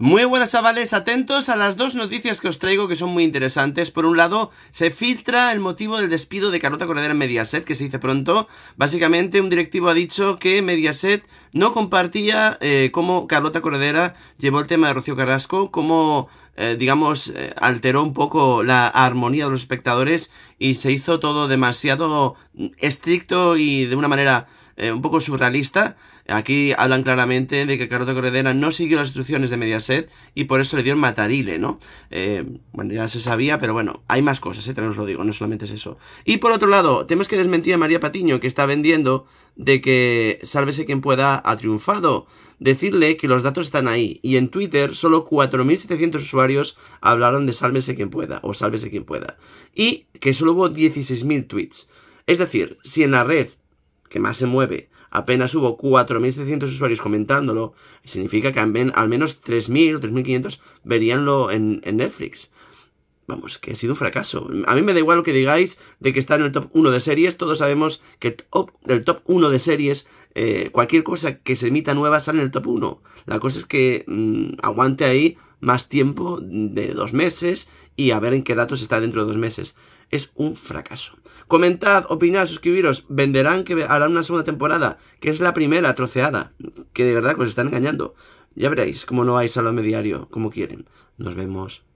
Muy buenas chavales, atentos a las dos noticias que os traigo que son muy interesantes. Por un lado, se filtra el motivo del despido de Carlota Corredera en Mediaset, que se hizo pronto. Básicamente, un directivo ha dicho que Mediaset no compartía eh, cómo Carlota Corredera llevó el tema de Rocío Carrasco, cómo, eh, digamos, eh, alteró un poco la armonía de los espectadores y se hizo todo demasiado estricto y de una manera eh, un poco surrealista. Aquí hablan claramente de que Carlota Corredera no siguió las instrucciones de Mediaset y por eso le dio el matarile, ¿no? Eh, bueno, ya se sabía, pero bueno, hay más cosas, ¿eh? también os lo digo, no solamente es eso. Y por otro lado, tenemos que desmentir a María Patiño, que está vendiendo de que sálvese quien pueda ha triunfado. Decirle que los datos están ahí y en Twitter solo 4.700 usuarios hablaron de sálvese quien pueda o sálvese quien pueda. Y que solo hubo 16.000 tweets. Es decir, si en la red que más se mueve, apenas hubo 4.700 usuarios comentándolo, significa que al menos 3.000 o 3.500 veríanlo en, Netflix vamos, que ha sido un fracaso. A mí me da igual lo que digáis de que está en el top 1 de series, todos sabemos que el top, el top 1 de series, eh, cualquier cosa que se emita nueva sale en el top 1. La cosa es que mm, aguante ahí más tiempo de dos meses y a ver en qué datos está dentro de dos meses. Es un fracaso. Comentad, opinad, suscribiros. Venderán que harán una segunda temporada, que es la primera troceada, que de verdad que os están engañando. Ya veréis cómo no vais salón mediario, como quieren. Nos vemos.